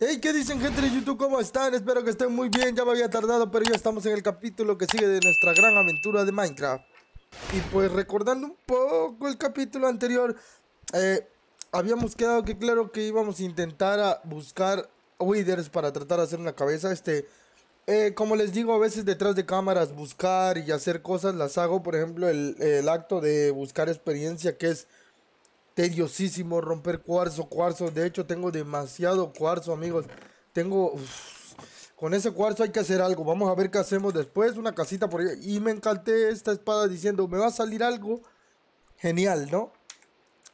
Hey, ¿qué dicen gente de YouTube? ¿Cómo están? Espero que estén muy bien, ya me había tardado, pero ya estamos en el capítulo que sigue de nuestra gran aventura de Minecraft. Y pues recordando un poco el capítulo anterior, eh, habíamos quedado que claro que íbamos a intentar a buscar Wither para tratar de hacer una cabeza. Este, eh, como les digo, a veces detrás de cámaras buscar y hacer cosas las hago. Por ejemplo, el acto de buscar experiencia que es tediosísimo romper cuarzo, cuarzo. De hecho, tengo demasiado cuarzo, amigos. Tengo... con ese cuarzo hay que hacer algo. Vamos a ver qué hacemos después. Una casita por ahí. Y me encanté esta espada diciendo, me va a salir algo genial, ¿no?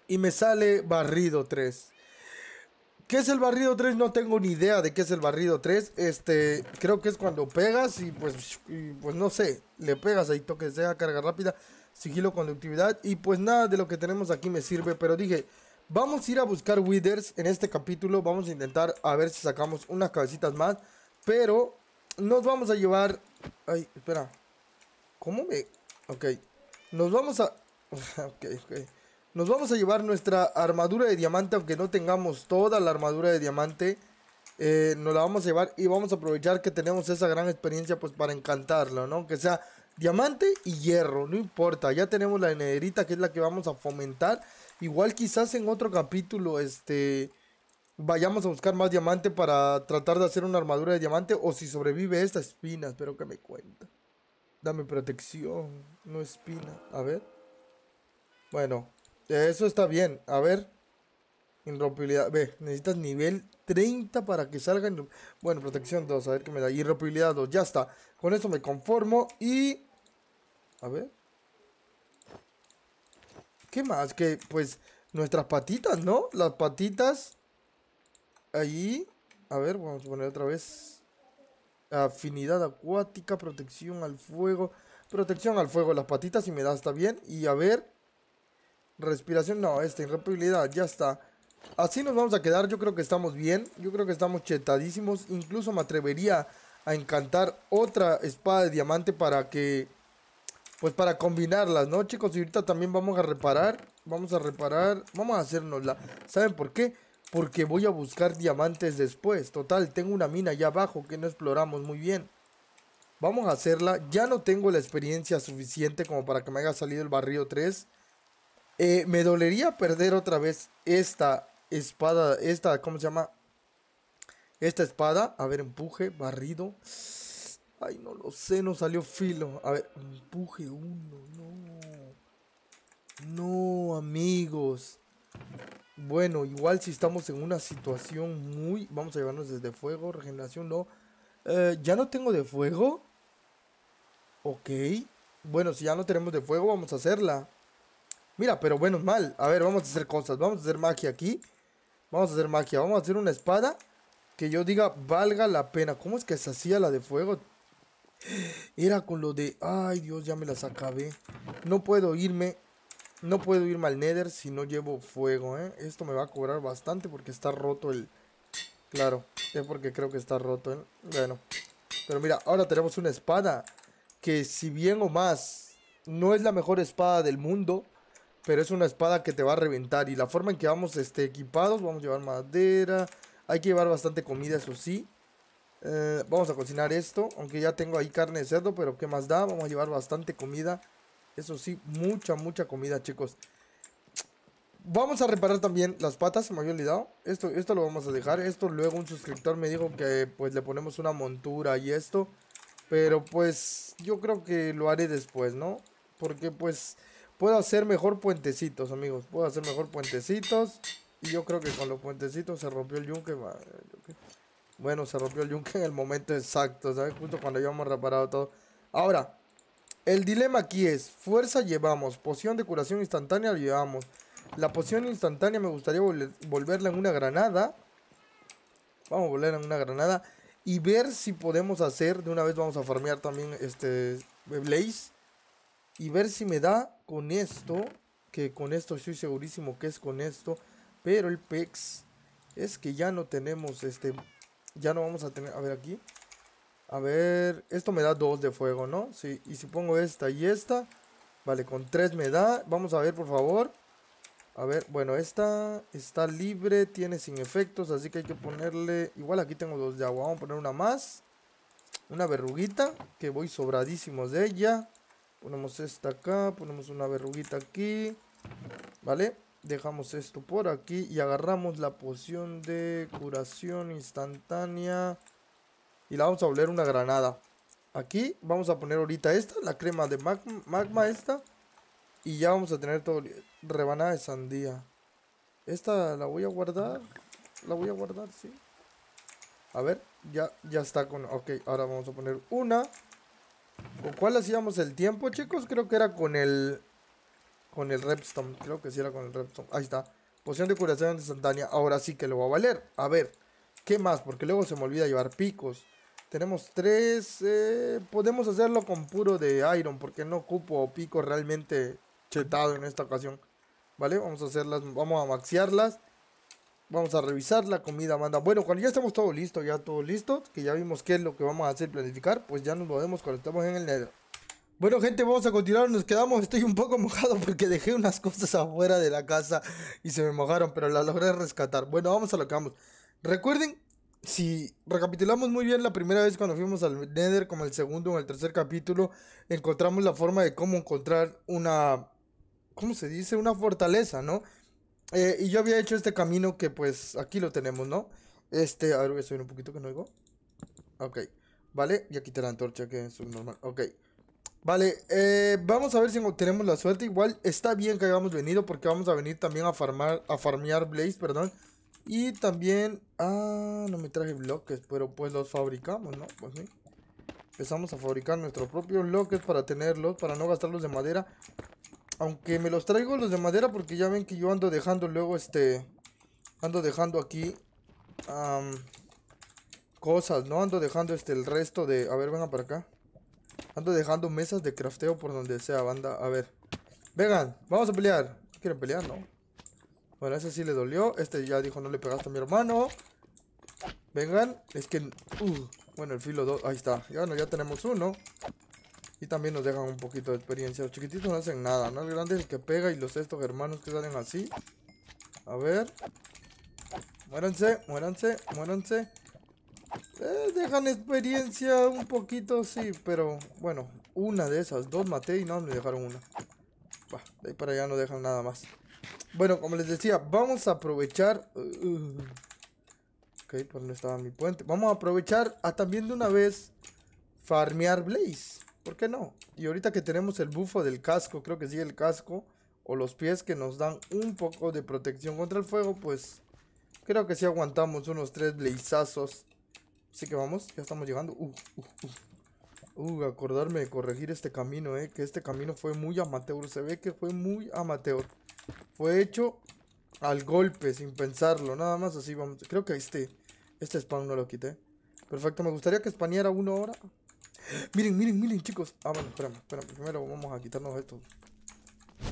Y me sale barrido 3. ¿Qué es el barrido 3? No tengo ni idea de qué es el barrido 3. Este, creo que es cuando pegas y pues, y pues no sé, le pegas ahí toque sea carga rápida sigilo, conductividad. Y pues nada de lo que tenemos aquí me sirve, pero dije, vamos a ir a buscar Withers en este capítulo. Vamos a intentar a ver si sacamos unas cabecitas más. Pero nos vamos a llevar... Ay, espera. ¿Cómo me...? Ok. Nos vamos a... ok, ok. Nos vamos a llevar nuestra armadura de diamante, aunque no tengamos toda la armadura de diamante. Eh, nos la vamos a llevar y vamos a aprovechar que tenemos esa gran experiencia pues para encantarlo, ¿no? Que sea diamante y hierro, no importa, ya tenemos la enerita que es la que vamos a fomentar. Igual quizás en otro capítulo este vayamos a buscar más diamante para tratar de hacer una armadura de diamante o si sobrevive esta espina, espero que me cuenta. Dame protección, no espina, a ver. Bueno, eso está bien, a ver. Inrompibilidad ve, necesitas nivel 30 para que salga. Bueno, protección 2, a ver qué me da. Inrompibilidad 2, ya está. Con eso me conformo y. A ver. ¿Qué más? Que pues nuestras patitas, ¿no? Las patitas. Ahí, A ver, vamos a poner otra vez. Afinidad acuática, protección al fuego. Protección al fuego, las patitas, si me da, está bien. Y a ver. Respiración, no, esta Inrompibilidad. ya está. Así nos vamos a quedar, yo creo que estamos bien, yo creo que estamos chetadísimos, incluso me atrevería a encantar otra espada de diamante para que, pues para combinarlas, ¿no chicos? Y ahorita también vamos a reparar, vamos a reparar, vamos a la. ¿saben por qué? Porque voy a buscar diamantes después, total, tengo una mina allá abajo que no exploramos muy bien. Vamos a hacerla, ya no tengo la experiencia suficiente como para que me haya salido el barrio 3. Eh, me dolería perder otra vez esta espada, esta, ¿cómo se llama? Esta espada, a ver, empuje, barrido. Ay, no lo sé, no salió filo. A ver, empuje uno, no. No, amigos. Bueno, igual si estamos en una situación muy... Vamos a llevarnos desde fuego, regeneración, no. Eh, ya no tengo de fuego. Ok. Bueno, si ya no tenemos de fuego, vamos a hacerla. Mira, pero bueno, mal. A ver, vamos a hacer cosas. Vamos a hacer magia aquí. Vamos a hacer magia. Vamos a hacer una espada que yo diga valga la pena. ¿Cómo es que se hacía la de fuego? Era con lo de... Ay, Dios, ya me las acabé. No puedo irme. No puedo irme al Nether si no llevo fuego, ¿eh? Esto me va a cobrar bastante porque está roto el... Claro, es porque creo que está roto, ¿eh? Bueno. Pero mira, ahora tenemos una espada. Que si bien o más no es la mejor espada del mundo. Pero es una espada que te va a reventar. Y la forma en que vamos este, equipados, vamos a llevar madera. Hay que llevar bastante comida, eso sí. Eh, vamos a cocinar esto. Aunque ya tengo ahí carne de cerdo, pero ¿qué más da? Vamos a llevar bastante comida. Eso sí, mucha, mucha comida, chicos. Vamos a reparar también las patas, me había olvidado. Esto, esto lo vamos a dejar. Esto luego un suscriptor me dijo que pues le ponemos una montura y esto. Pero pues yo creo que lo haré después, ¿no? Porque pues Puedo hacer mejor puentecitos, amigos. Puedo hacer mejor puentecitos. Y yo creo que con los puentecitos se rompió el yunque. Bueno, se rompió el yunque en el momento exacto, ¿sabes? Justo cuando habíamos reparado todo. Ahora, el dilema aquí es, fuerza llevamos, poción de curación instantánea llevamos. La poción instantánea me gustaría volverla en una granada. Vamos a volverla en una granada. Y ver si podemos hacer, de una vez vamos a farmear también este Blaze y ver si me da con esto, que con esto estoy segurísimo que es con esto, pero el pex es que ya no tenemos este, ya no vamos a tener, a ver aquí, a ver, esto me da Dos de fuego, ¿no? Sí, y si pongo esta y esta, vale, con tres me da, vamos a ver por favor, a ver, bueno, esta está libre, tiene sin efectos, así que hay que ponerle, igual aquí tengo dos de agua, vamos a poner una más, una verruguita, que voy sobradísimo de ella, Ponemos esta acá, ponemos una verruguita aquí, ¿vale? Dejamos esto por aquí y agarramos la poción de curación instantánea. Y la vamos a volver una granada. Aquí vamos a poner ahorita esta, la crema de magma, esta. Y ya vamos a tener todo, rebanada de sandía. Esta la voy a guardar, la voy a guardar, sí. A ver, ya, ya está con... Ok, ahora vamos a poner una... ¿Con cuál hacíamos el tiempo, chicos? Creo que era con el... Con el Repstone. Creo que sí era con el Repstone. Ahí está. Poción de curación instantánea. Ahora sí que lo va a valer. A ver. ¿Qué más? Porque luego se me olvida llevar picos. Tenemos tres. Eh, podemos hacerlo con puro de iron. Porque no ocupo pico realmente chetado en esta ocasión. ¿Vale? Vamos a hacerlas. Vamos a maxiarlas. Vamos a revisar la comida, manda. Bueno, cuando ya estamos todo listo, ya todo listo, que ya vimos qué es lo que vamos a hacer, planificar, pues ya nos movemos cuando estamos en el Nether. Bueno gente, vamos a continuar, nos quedamos, estoy un poco mojado porque dejé unas cosas afuera de la casa y se me mojaron, pero las logré rescatar. Bueno, vamos a lo que vamos. Recuerden, si recapitulamos muy bien la primera vez cuando fuimos al Nether, como el segundo o el tercer capítulo, encontramos la forma de cómo encontrar una... ¿Cómo se dice? Una fortaleza, ¿no? Eh, y yo había hecho este camino que pues aquí lo tenemos, ¿no? Este, a ver, voy a subir un poquito que no oigo. Ok, vale, y aquí te la antorcha que es normal. Ok, vale, eh, vamos a ver si tenemos la suerte. Igual está bien que hayamos venido porque vamos a venir también a farmar, a farmear Blaze, perdón. Y también, ah, no me traje bloques, pero pues los fabricamos, ¿no? Pues sí. Empezamos a fabricar nuestros propios bloques para tenerlos, para no gastarlos de madera. Aunque me los traigo los de madera porque ya ven que yo ando dejando luego este... Ando dejando aquí... cosas, ¿no? Ando dejando este el resto de... A ver, vengan para acá. Ando dejando mesas de crafteo por donde sea, banda. A ver. Vengan, vamos a pelear. ¿Quieren pelear? No. Bueno, ese sí le dolió. Este ya dijo, no le pegaste a mi hermano. Vengan. Es que... Uh, bueno, el filo 2. Ahí está. Ya, no ya tenemos uno también nos dejan un poquito de experiencia. Los chiquititos no hacen nada, ¿no? El grande es el que pega y los estos hermanos que salen así. A ver. Muéranse, muéranse, muéranse. Eh, dejan experiencia un poquito, sí, pero bueno, una de esas, dos maté y no me dejaron una. de ahí para allá no dejan nada más. Bueno, como les decía, vamos a aprovechar... Uh, ok, por no estaba mi puente. Vamos a aprovechar a también de una vez farmear Blaze. ¿Por qué no? Y ahorita que tenemos el bufo del casco, creo que sí, el casco o los pies que nos dan un poco de protección contra el fuego, pues creo que sí aguantamos unos tres blazazos. Así que vamos, ya estamos llegando. Uh, uh, uh. uh acordarme de corregir este camino, eh, que este camino fue muy amateur, se ve que fue muy amateur. Fue hecho al golpe, sin pensarlo, nada más así vamos. Creo que este, este spam no lo quité. Perfecto, me gustaría que spaneara uno ahora. Miren, miren, miren, chicos. Ah, bueno, espérame, espérame. Primero vamos a quitarnos esto.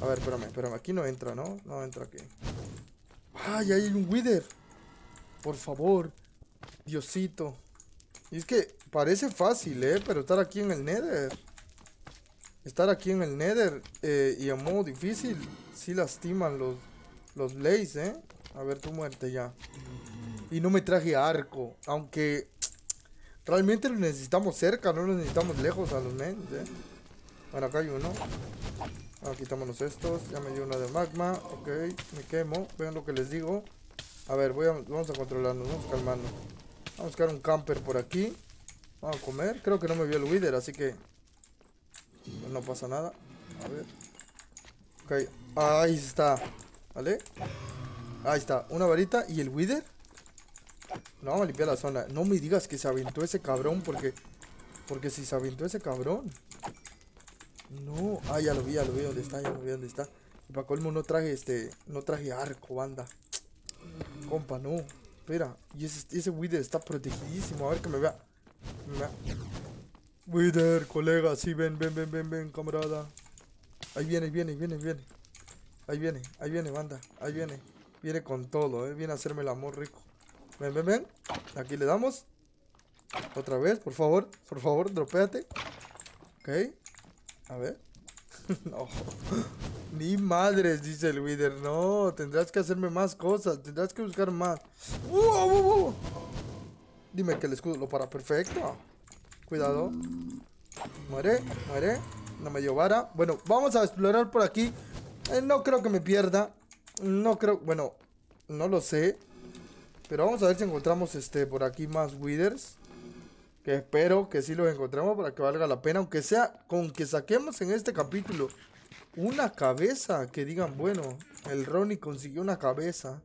A ver, espérame, espérame. Aquí no entra, ¿no? No entra aquí. ¡Ay, hay un Wither! Por favor. Diosito. Y es que parece fácil, ¿eh? Pero estar aquí en el Nether. Estar aquí en el Nether eh, y a modo difícil. Sí lastiman los, los Blaze, ¿eh? A ver, tu muerte ya. Y no me traje arco. Aunque Realmente lo necesitamos cerca, no los necesitamos lejos a los men, ¿eh? Bueno, acá hay uno. quitámonos estos. Ya me dio una de magma. Ok, me quemo. Vean lo que les digo. A ver, vamos a controlarnos, vamos a calmarnos. Vamos a buscar un camper por aquí. Vamos a comer. Creo que no me vio el Wither, así que... No pasa nada. A ver. Ok, ahí está. ¿Vale? Ahí está. Una varita y el Wither. No, vamos a limpiar la zona. No me digas que se aventó ese cabrón porque... Porque si se aventó ese cabrón... No. Ah, ya lo vi, ya lo vi dónde está, ya lo vi dónde está. Y para colmo no traje este... No traje arco, banda. Compa, no. Espera. Y ese, ese Wither está protegidísimo. A ver que me vea. Wither, colega. Sí, ven, ven, ven, ven, ven, camarada. Ahí viene, viene, ahí viene, viene. Ahí viene, ahí viene, banda. Ahí viene. Viene con todo, eh. Viene a hacerme el amor rico. Ven, ven, ven. Aquí le damos. Otra vez, por favor. Por favor, dropéate. Ok. A ver. no. Ni madres, dice el Wither. No, tendrás que hacerme más cosas. Tendrás que buscar más. Uh, uh, uh, Dime que el escudo lo para perfecto. Cuidado. Muere, muere. No me llevara. Bueno, vamos a explorar por aquí. Eh, no creo que me pierda. No creo... Bueno, no lo sé. Pero vamos a ver si encontramos este por aquí más Withers. Que espero que sí los encontremos para que valga la pena. Aunque sea con que saquemos en este capítulo una cabeza. Que digan, bueno, el Ronnie consiguió una cabeza.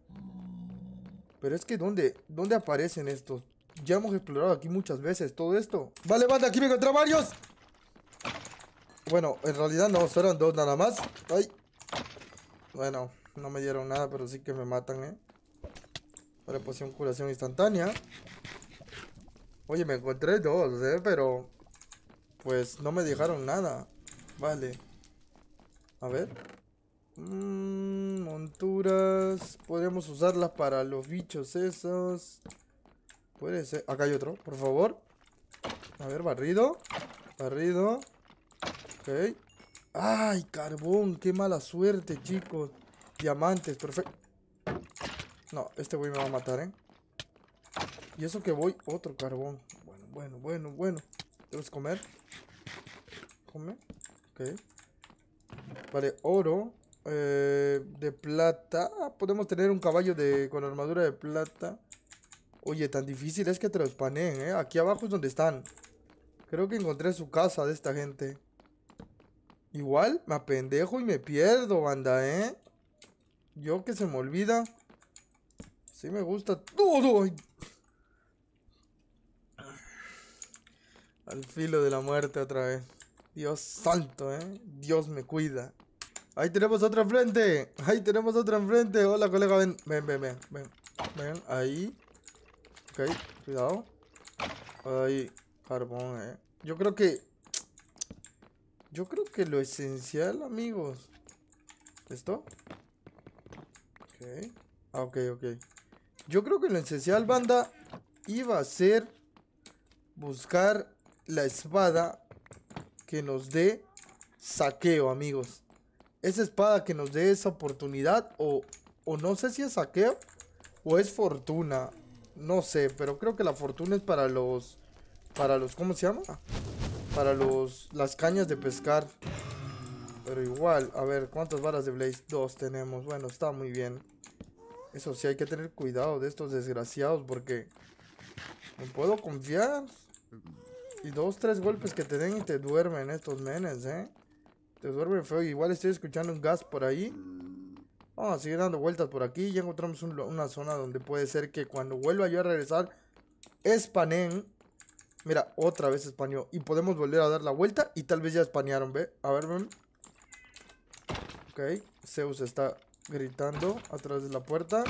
Pero es que ¿dónde, dónde aparecen estos? Ya hemos explorado aquí muchas veces todo esto. Vale, banda, aquí me encontré varios. Bueno, en realidad no, eran dos nada más. Ay. Bueno, no me dieron nada, pero sí que me matan, eh. Vale, poción pues curación instantánea. Oye, me encontré dos, ¿eh? Pero... Pues no me dejaron nada. Vale. A ver. Mmm, monturas. Podemos usarlas para los bichos esos. Puede ser. Acá hay otro, por favor. A ver, barrido. Barrido. Ok. ¡Ay, carbón! ¡Qué mala suerte, chicos! Diamantes, perfecto. No, este güey me va a matar, ¿eh? Y eso que voy, otro carbón. Bueno, bueno, bueno, bueno. ¿Debes comer? Come. Ok. Vale, oro. Eh, de plata. Ah, podemos tener un caballo de, con armadura de plata. Oye, tan difícil es que te los paneen, ¿eh? Aquí abajo es donde están. Creo que encontré su casa de esta gente. Igual me apendejo y me pierdo, banda, ¿eh? Yo que se me olvida. Sí me gusta todo. Al filo de la muerte otra vez. Dios santo, ¿eh? Dios me cuida. Ahí tenemos otra enfrente. Ahí tenemos otra enfrente. Hola, colega. Ven, ven, ven, ven. Ven, ahí. Ok, cuidado. Ahí, carbón, ¿eh? Yo creo que... Yo creo que lo esencial, amigos. ¿Esto? Ok. Ah, ok, ok. Yo creo que lo esencial, banda, iba a ser buscar la espada que nos dé saqueo, amigos. Esa espada que nos dé esa oportunidad o, o no sé si es saqueo o es fortuna. No sé, pero creo que la fortuna es para los... Para los... ¿Cómo se llama? Para los... Las cañas de pescar. Pero igual, a ver, ¿cuántas varas de Blaze? Dos tenemos. Bueno, está muy bien. Eso sí, hay que tener cuidado de estos desgraciados porque no puedo confiar. Y dos, tres golpes que te den y te duermen estos menes, ¿eh? Te duermen feo. Igual estoy escuchando un gas por ahí. Vamos a seguir dando vueltas por aquí. Ya encontramos una zona donde puede ser que cuando vuelva yo a regresar, espanen. Mira, otra vez espaneó. Y podemos volver a dar la vuelta y tal vez ya espanearon, ¿ve? A ver, ven. Ok, Zeus está gritando a través de la puerta.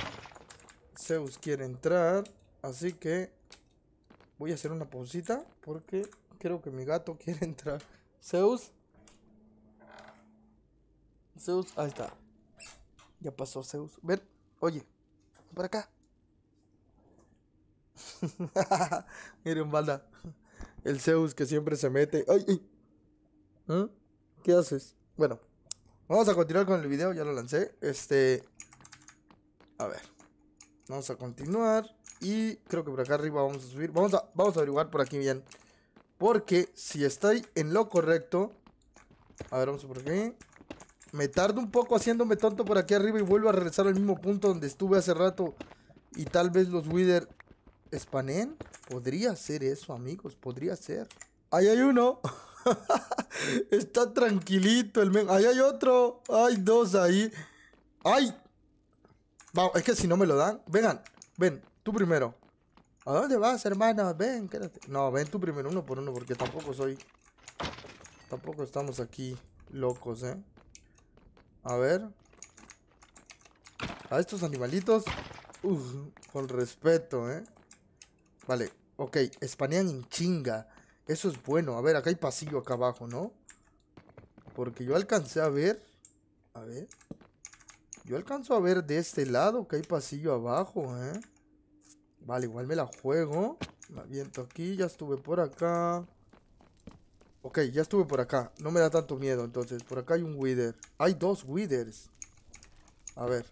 Zeus quiere entrar, así que voy a hacer una pausita porque creo que mi gato quiere entrar. Zeus. Zeus, ahí está. Ya pasó Zeus. Ven, oye, para acá. Miren, balda. El Zeus que siempre se mete. ¡Ay! ay. ¿Ah? ¿Qué haces? Bueno, Vamos a continuar con el video, ya lo lancé. Este. A ver. Vamos a continuar. Y creo que por acá arriba vamos a subir. Vamos a, vamos a averiguar por aquí bien. Porque si estoy en lo correcto. A ver, vamos por aquí. Me tardo un poco haciéndome tonto por aquí arriba y vuelvo a regresar al mismo punto donde estuve hace rato. Y tal vez los Wither spanen. Podría ser eso, amigos. Podría ser. Ahí hay uno. Está tranquilito el men. Ahí hay otro. Hay dos ahí. ¡Ay! Vamos, es que si no me lo dan. Vengan, ven, tú primero. ¿A dónde vas, hermana? Ven, quédate. No, ven tú primero, uno por uno, porque tampoco soy. Tampoco estamos aquí locos, ¿eh? A ver. A estos animalitos. Uf, con respeto, ¿eh? Vale, ok. Espanean en chinga. Eso es bueno. A ver, acá hay pasillo acá abajo, ¿no? Porque yo alcancé a ver... A ver... Yo alcanzo a ver de este lado que hay pasillo abajo, ¿eh? Vale, igual me la juego. La viento aquí, ya estuve por acá. Ok, ya estuve por acá. No me da tanto miedo, entonces. Por acá hay un Wither. Hay dos Withers. A ver.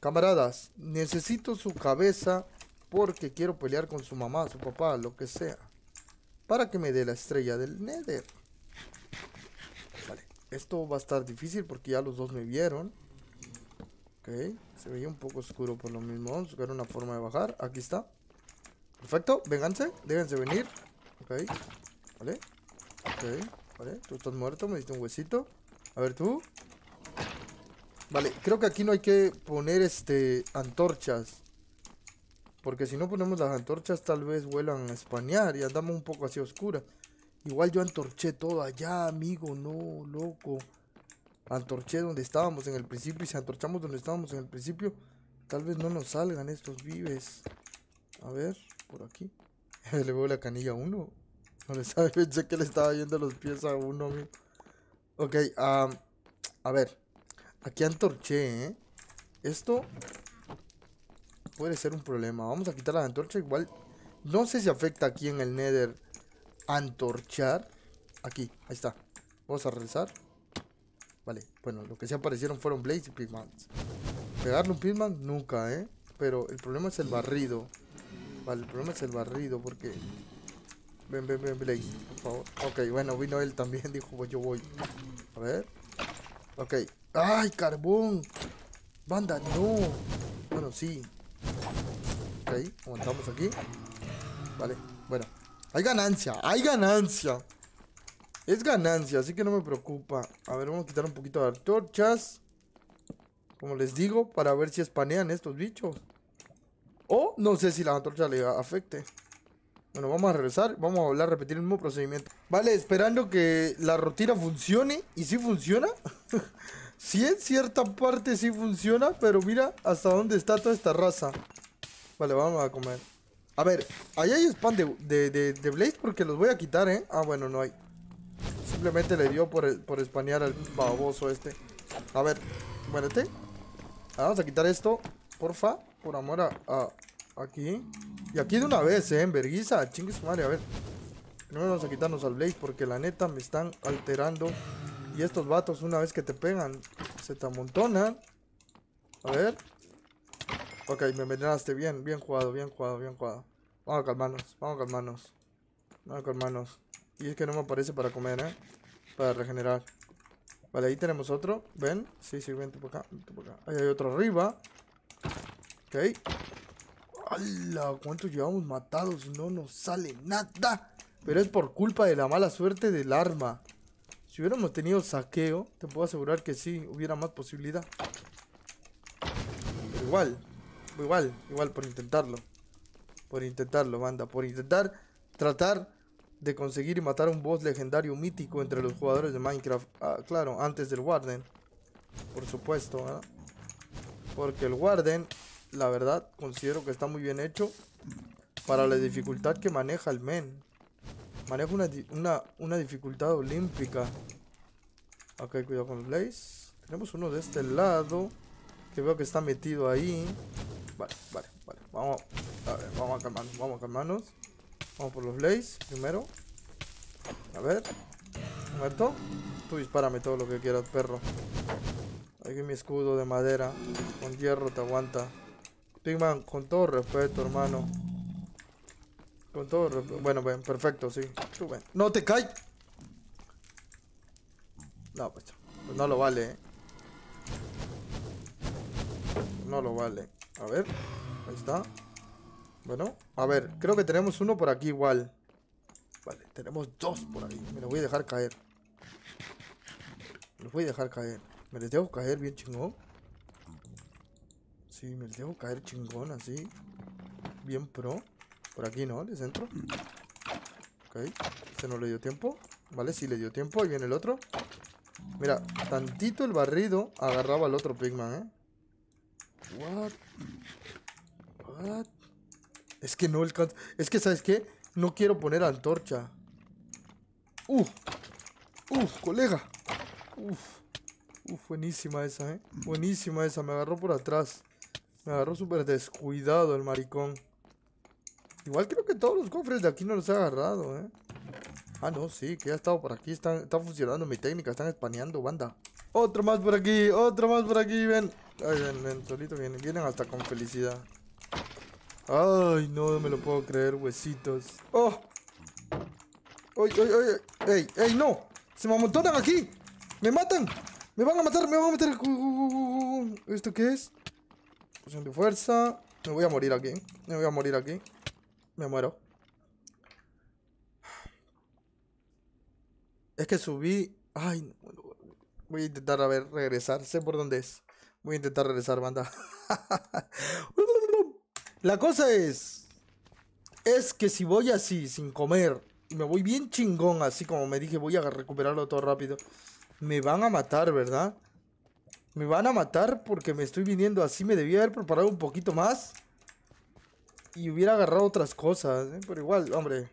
Camaradas, necesito su cabeza porque quiero pelear con su mamá, su papá, lo que sea. Para que me dé la estrella del Nether. Vale, esto va a estar difícil porque ya los dos me vieron. Ok, se veía un poco oscuro por lo mismo. Vamos a buscar una forma de bajar. Aquí está. Perfecto, vénganse, déjense venir. Ok, vale. Ok, vale. Tú estás muerto, me diste un huesito. A ver tú. Vale, creo que aquí no hay que poner este antorchas. Porque si no ponemos las antorchas tal vez vuelan a españar y andamos un poco así oscura. Igual yo antorché todo allá, amigo, no, loco. Antorché donde estábamos en el principio y si antorchamos donde estábamos en el principio, tal vez no nos salgan estos vives. A ver, por aquí. le veo la canilla a uno. No le sabe, pensé que le estaba yendo los pies a uno, amigo. Ok, a ver. Aquí antorché, ¿eh? Esto puede ser un problema. Vamos a quitar la antorcha. Igual, no sé si afecta aquí en el Nether antorchar. Aquí, ahí está. Vamos a regresar. Vale, bueno, lo que se aparecieron fueron Blaze y Pigmans. Pegarle un Pigman nunca, ¿eh? Pero el problema es el barrido. Vale, el problema es el barrido porque... Ven, ven, ven, Blaze, por favor. Ok, bueno, vino él también, dijo, yo voy. A ver. Ok. ¡Ay, carbón! Banda, no. Bueno, sí, ahí. Aumentamos aquí. Vale, bueno. Hay ganancia, hay ganancia. Es ganancia, así que no me preocupa. A ver, vamos a quitar un poquito de antorchas. Como les digo, para ver si espanean estos bichos. O no sé si la antorcha le afecte. Bueno, vamos a regresar, vamos a a repetir el mismo procedimiento. Vale, esperando que la rotira funcione. Y si funciona. si en cierta parte sí funciona, pero mira hasta dónde está toda esta raza. Vale, vamos a comer. A ver, ahí hay spam de, de, de, Blaze porque los voy a quitar, ¿eh? Ah, bueno, no hay. Simplemente le dio por, por spanear al baboso este. A ver, muérete. vamos a quitar esto, porfa, por amor a, aquí. Y aquí de una vez, ¿eh? En chingues madre, a ver. Primero vamos a quitarnos al Blaze porque la neta me están alterando. Y estos vatos una vez que te pegan, se te amontonan. A ver, Ok, me envenenaste. Bien, bien jugado, bien jugado, bien jugado. Vamos a calmarnos, vamos a calmarnos. Vamos a calmarnos. Y es que no me aparece para comer, ¿eh? Para regenerar. Vale, ahí tenemos otro. ¿Ven? Sí, sí, ven por acá. acá. Ahí hay otro arriba. Ok. ¡Hala! ¿Cuántos llevamos matados? No nos sale nada. Pero es por culpa de la mala suerte del arma. Si hubiéramos tenido saqueo, te puedo asegurar que sí, hubiera más posibilidad. igual, igual, igual por intentarlo. Por intentarlo, banda. Por intentar tratar de conseguir y matar un boss legendario mítico entre los jugadores de Minecraft. Ah, claro, antes del Warden. Por supuesto, Porque el Warden, la verdad, considero que está muy bien hecho para la dificultad que maneja el men. Maneja una, una, dificultad olímpica. Ok, cuidado con el Blaze. Tenemos uno de este lado. Que veo que está metido ahí. Vale, vale, vale. Vamos a, ver, vamos a calmarnos, vamos a calmarnos. Vamos por los Blaze primero. A ver. Muerto. Tú dispárame todo lo que quieras, perro. Aquí mi escudo de madera. Con hierro te aguanta. Pigman, con todo respeto, hermano. Con todo respeto. Bueno, perfecto, sí. ¡No te caes! No, pues, pues, no lo vale, eh. No lo vale. A ver, ahí está. Bueno, a ver, creo que tenemos uno por aquí igual. Vale, tenemos dos por ahí. Me los voy a dejar caer. Me los voy a dejar caer. Me los dejo caer bien chingón. Sí, me les dejo caer chingón así. Bien pro. Por aquí, ¿no? Les centro Ok. Este no le dio tiempo. Vale, sí le dio tiempo. Ahí viene el otro. Mira, tantito el barrido agarraba al otro Pigman, ¿eh? What? What? Es que no alcanza. Es que, ¿sabes qué? No quiero poner antorcha. Uf. Uf, colega. Uf. Uf, buenísima esa, ¿eh? Buenísima esa. Me agarró por atrás. Me agarró súper descuidado el maricón. Igual creo que todos los cofres de aquí no los he agarrado, ¿eh? Ah, no, sí, que ha estado por aquí. Están, está funcionando mi técnica. Están espaneando, banda. Otro más por aquí. Otro más por aquí. Ven. Ay, ven, solito vienen. Vienen hasta con felicidad. Ay, no me lo puedo creer, huesitos. ¡Oh! ¡Ay, ay, ay! ¡Ey, ey, no! ¡Se me amontonan aquí! ¡Me matan! ¡Me van a matar! ¡Me van a matar! Uh, uh, uh, ¿Esto qué es? Poción de fuerza. Me voy a morir aquí. Me voy a morir aquí. Me muero. Es que subí... Ay, voy a intentar a ver, regresar. Sé por dónde es. Voy a intentar regresar, banda. La cosa es... Es que si voy así, sin comer, y me voy bien chingón, así como me dije, voy a recuperarlo todo rápido, me van a matar, ¿verdad? Me van a matar porque me estoy viniendo así. Me debía haber preparado un poquito más. Y hubiera agarrado otras cosas. ¿eh? Pero igual, hombre.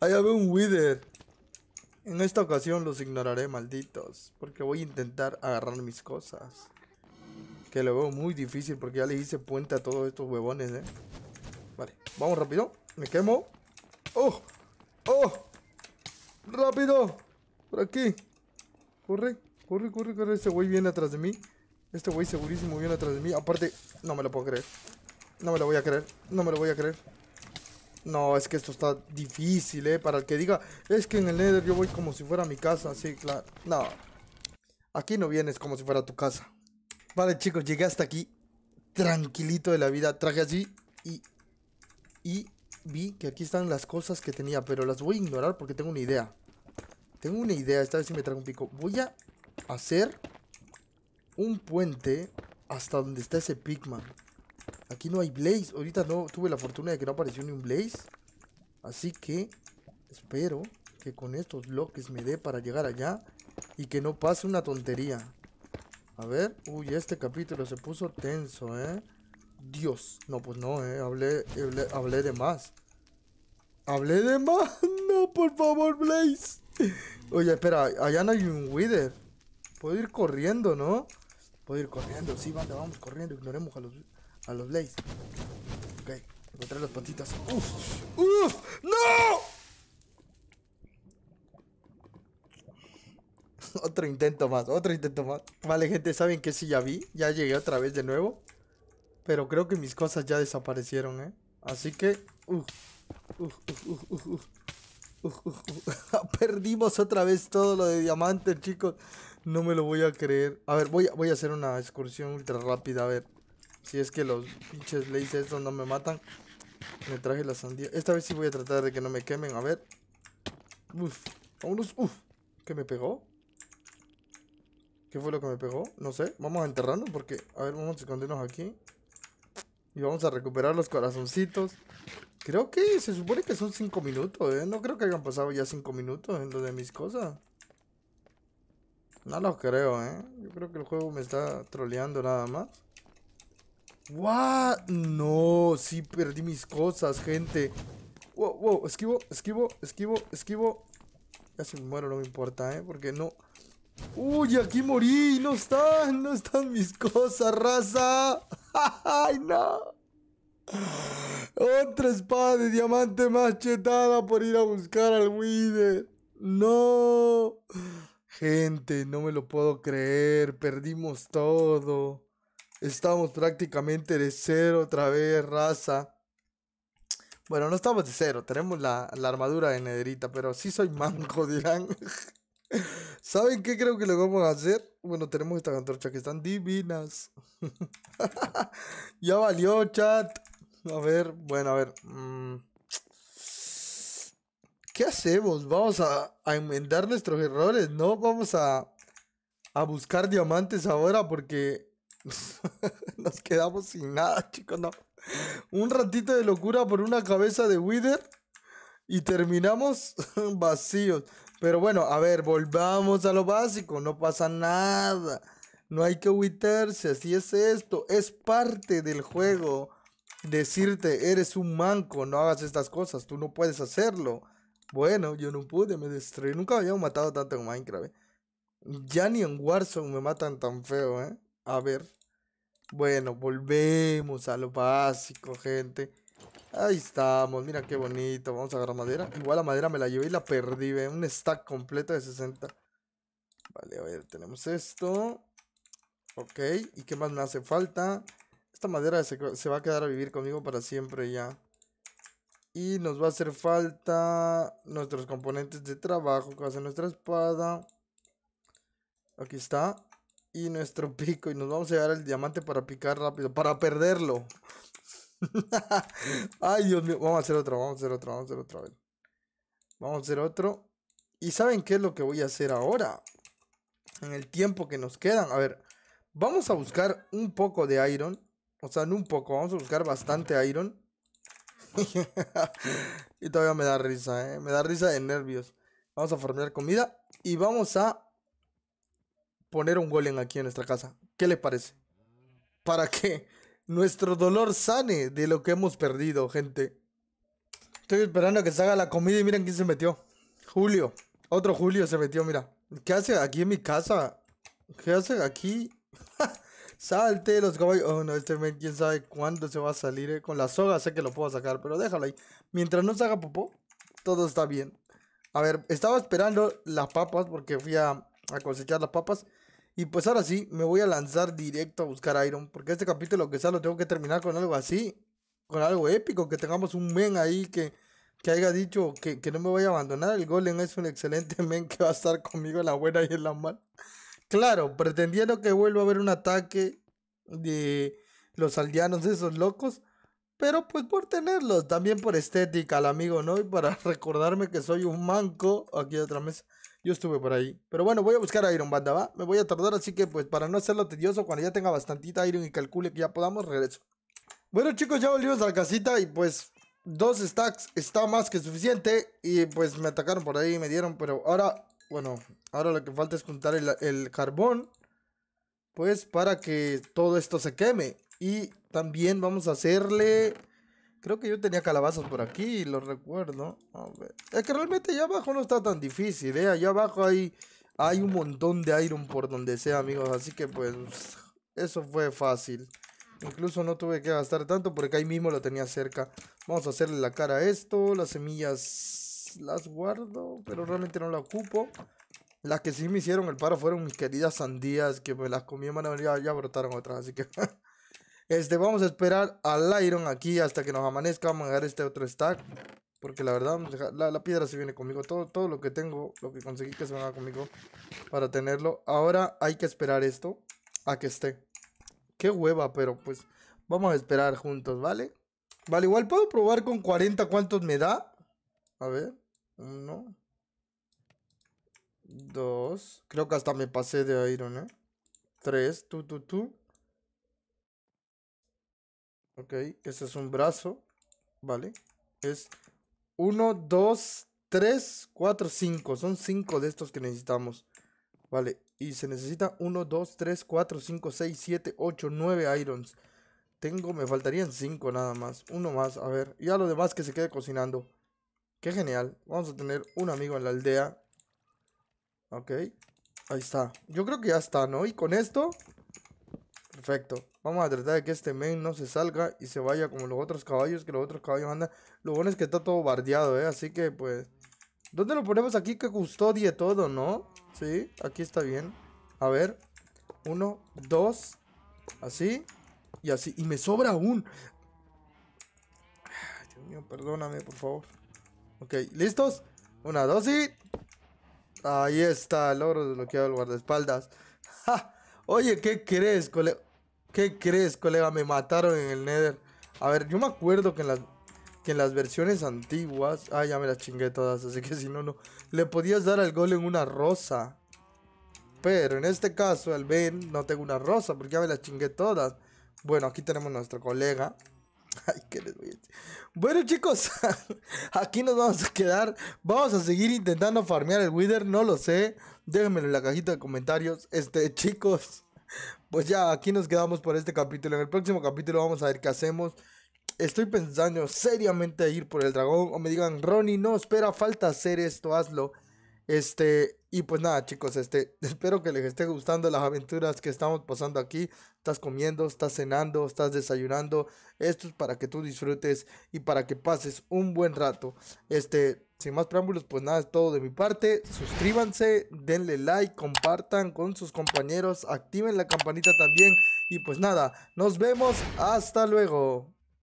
Allá veo un Wither. En esta ocasión los ignoraré, malditos, porque voy a intentar agarrar mis cosas. Que lo veo muy difícil porque ya le hice puente a todos estos huevones, eh. Vale, vamos rápido. Me quemo. ¡Oh! ¡Oh! ¡Rápido! Por aquí. Corre, corre, corre, corre. Este güey viene atrás de mí. Este güey segurísimo viene atrás de mí. Aparte, no me lo puedo creer. No me lo voy a creer. No me lo voy a creer. No, es que esto está difícil, ¿eh? Para el que diga, es que en el Nether yo voy como si fuera mi casa. Así, claro. No. Aquí no vienes como si fuera tu casa. Vale, chicos, llegué hasta aquí. Tranquilito de la vida. Traje así y... Y vi que aquí están las cosas que tenía, pero las voy a ignorar porque tengo una idea. Tengo una idea, esta vez si me traigo un pico. Voy a hacer un puente hasta donde está ese Pigman. Aquí no hay Blaze. Ahorita no tuve la fortuna de que no apareció ni un Blaze. Así que espero que con estos bloques me dé para llegar allá y que no pase una tontería. A ver, uy, este capítulo se puso tenso, ¿eh? Dios, no, pues no, ¿eh? Hablé, hablé, de más. Hablé de más. No, por favor, Blaze. Oye, espera, allá no hay un Wither. Puedo ir corriendo, ¿no? Puedo ir corriendo, sí, banda, vamos corriendo, ignoremos a los a los Blaze. Ok, encontré los puntitos. ¡Uf! ¡Uf! ¡No! otro intento más, otro intento más. Vale, gente, ¿saben que sí ya vi? Ya llegué otra vez de nuevo. Pero creo que mis cosas ya desaparecieron, ¿eh? Así que... ¡Uf! ¡Uf! ¡Uf! ¡Uf! ¡Uf! Ah, perdimos otra vez todo lo de diamantes, chicos. No me lo voy a creer. A ver, voy a, voy a hacer una excursión ultra rápida, a ver. Si es que los pinches leyes estos no me matan. Me traje la sandía. Esta vez sí voy a tratar de que no me quemen. A ver. Uf. Vámonos. Uf. ¿Qué me pegó? ¿Qué fue lo que me pegó? No sé. Vamos a enterrarnos porque... A ver, vamos a escondernos aquí. Y vamos a recuperar los corazoncitos. Creo que se supone que son 5 minutos, ¿eh? No creo que hayan pasado ya 5 minutos en lo de mis cosas. No lo creo, ¿eh? Yo creo que el juego me está troleando nada más. What? No, sí perdí mis cosas, gente. Wow, wow, esquivo, esquivo, esquivo, esquivo. Ya si me muero no me importa, ¿eh? Porque no... Uy, aquí morí, no están, no están mis cosas, raza. Ay, no. Otra espada de diamante Machetada por ir a buscar al Wither. No. Gente, no me lo puedo creer, perdimos todo. Estamos prácticamente de cero otra vez, raza. Bueno, no estamos de cero, tenemos la, armadura de Nederita, pero sí soy manco, dirán. ¿Saben qué creo que lo vamos a hacer? Bueno, tenemos estas antorchas que están divinas. ya valió, chat. A ver, bueno, a ver. Mm. ¿Qué hacemos? Vamos a, a enmendar nuestros errores, ¿no? Vamos a, a buscar diamantes ahora porque Nos quedamos sin nada, chicos. No. Un ratito de locura por una cabeza de Wither. Y terminamos vacíos. Pero bueno, a ver, volvamos a lo básico. No pasa nada. No hay que Witherse, Así es esto. Es parte del juego. Decirte, eres un manco. No hagas estas cosas. Tú no puedes hacerlo. Bueno, yo no pude. Me destruí. Nunca habíamos matado tanto en Minecraft. ¿eh? Ya ni en Warzone me matan tan feo, ¿eh? A ver. Bueno, volvemos a lo básico, gente. Ahí estamos, mira qué bonito. Vamos a agarrar madera. Igual la madera me la llevé y la perdí, ve. Un stack completo de 60. Vale, a ver, tenemos esto. Ok, ¿y qué más me hace falta? Esta madera se, se va a quedar a vivir conmigo para siempre ya. Y nos va a hacer falta nuestros componentes de trabajo, que va a ser nuestra espada. Aquí está y nuestro pico. Y nos vamos a llevar el diamante para picar rápido. Para perderlo. Ay, Dios mío. Vamos a hacer otro, vamos a hacer otro, vamos a hacer otro. Vamos a hacer otro. ¿Y saben qué es lo que voy a hacer ahora? En el tiempo que nos quedan. A ver, vamos a buscar un poco de iron. O sea, no un poco, vamos a buscar bastante iron. y todavía me da risa, ¿eh? Me da risa de nervios. Vamos a formar comida y vamos a poner un golem aquí en nuestra casa. ¿Qué le parece? Para que nuestro dolor sane de lo que hemos perdido, gente. Estoy esperando que se haga la comida y miren quién se metió. Julio. Otro Julio se metió, mira. ¿Qué hace aquí en mi casa? ¿Qué hace aquí? Salte los caballos. Oh, no, este men, quién sabe cuándo se va a salir. Eh. Con la soga sé que lo puedo sacar, pero déjalo ahí. Mientras no se haga popó, todo está bien. A ver, estaba esperando las papas porque fui a, a cosechar las papas. Y pues ahora sí, me voy a lanzar directo a buscar Iron. Porque este capítulo que sea lo tengo que terminar con algo así. Con algo épico. Que tengamos un men ahí que, que haya dicho que, que no me voy a abandonar. El Golem es un excelente men que va a estar conmigo en la buena y en la mala. Claro, pretendiendo que vuelva a haber un ataque de los aldeanos esos locos. Pero pues por tenerlos, también por estética al amigo, ¿no? Y para recordarme que soy un manco. Aquí otra mesa. Yo estuve por ahí. Pero bueno, voy a buscar a Iron Banda, ¿va? Me voy a tardar, así que pues para no hacerlo tedioso, cuando ya tenga bastantita Iron y calcule que ya podamos, regreso. Bueno chicos, ya volvimos a la casita y pues dos stacks está más que suficiente. Y pues me atacaron por ahí y me dieron, pero ahora, bueno, ahora lo que falta es juntar el, el carbón. Pues para que todo esto se queme. Y también vamos a hacerle Creo que yo tenía calabazas por aquí, lo recuerdo. A ver. Es que realmente allá abajo no está tan difícil, ¿eh? Allá abajo hay, hay un montón de iron por donde sea, amigos. Así que pues eso fue fácil. Incluso no tuve que gastar tanto porque ahí mismo lo tenía cerca. Vamos a hacerle la cara a esto. Las semillas las guardo, pero realmente no las ocupo. Las que sí me hicieron el paro fueron mis queridas sandías que me las comí, mano, ya brotaron otras, así que... Este, vamos a esperar al Iron aquí hasta que nos amanezca. Vamos a agarrar este otro stack. Porque la verdad, la, la, piedra se viene conmigo. Todo, todo lo que tengo, lo que conseguí que se venga conmigo para tenerlo. Ahora hay que esperar esto a que esté. Qué hueva, pero pues vamos a esperar juntos, ¿vale? Vale, igual puedo probar con 40 cuántos me da. A ver, uno, dos. Creo que hasta me pasé de Iron, ¿eh? Tres, tú, tú, tú. Ok, ese es un brazo, ¿vale? Es 1, 2, 3, 4, 5. Son 5 de estos que necesitamos. Vale, y se necesita 1, 2, 3, 4, 5, 6, 7, 8, 9 irons. Tengo, me faltarían 5 nada más. Uno más, a ver. Y a lo demás que se quede cocinando. Qué genial. Vamos a tener un amigo en la aldea. Ok. Ahí está. Yo creo que ya está, ¿no? Y con esto... Perfecto. Vamos a tratar de que este main no se salga y se vaya como los otros caballos, que los otros caballos andan. Lo bueno es que está todo bardeado, ¿eh? Así que, pues... ¿Dónde lo ponemos aquí que custodie todo, no? Sí, aquí está bien. A ver. Uno, dos. Así. Y así. Y me sobra un... Dios mío, perdóname, por favor. Ok, ¿listos? Una, dos y... Ahí está, logro desbloqueado el guardaespaldas. ¡Ja! Oye, ¿qué crees, colega? ¿Qué crees, colega? Me mataron en el Nether. A ver, yo me acuerdo que en las, que en las versiones antiguas... Ah, ya me las chingué todas, así que si no, no. Le podías dar al golem una rosa. Pero en este caso, al Ben, no tengo una rosa, porque ya me las chingué todas. Bueno, aquí tenemos a nuestro colega. Ay, qué les voy a decir. Bueno, chicos, aquí nos vamos a quedar. Vamos a seguir intentando farmear el Wither, no lo sé. Déjenmelo en la cajita de comentarios. Este, chicos pues ya, aquí nos quedamos por este capítulo. En el próximo capítulo vamos a ver qué hacemos. Estoy pensando seriamente ir por el dragón. O me digan, Ronnie, no, espera, falta hacer esto, hazlo. Este, y pues nada, chicos, este, espero que les esté gustando las aventuras que estamos pasando aquí. Estás comiendo, estás cenando, estás desayunando. Esto es para que tú disfrutes y para que pases un buen rato. Este, sin más preámbulos, pues nada, es todo de mi parte. Suscríbanse, denle like, compartan con sus compañeros, activen la campanita también. Y pues nada, nos vemos, hasta luego.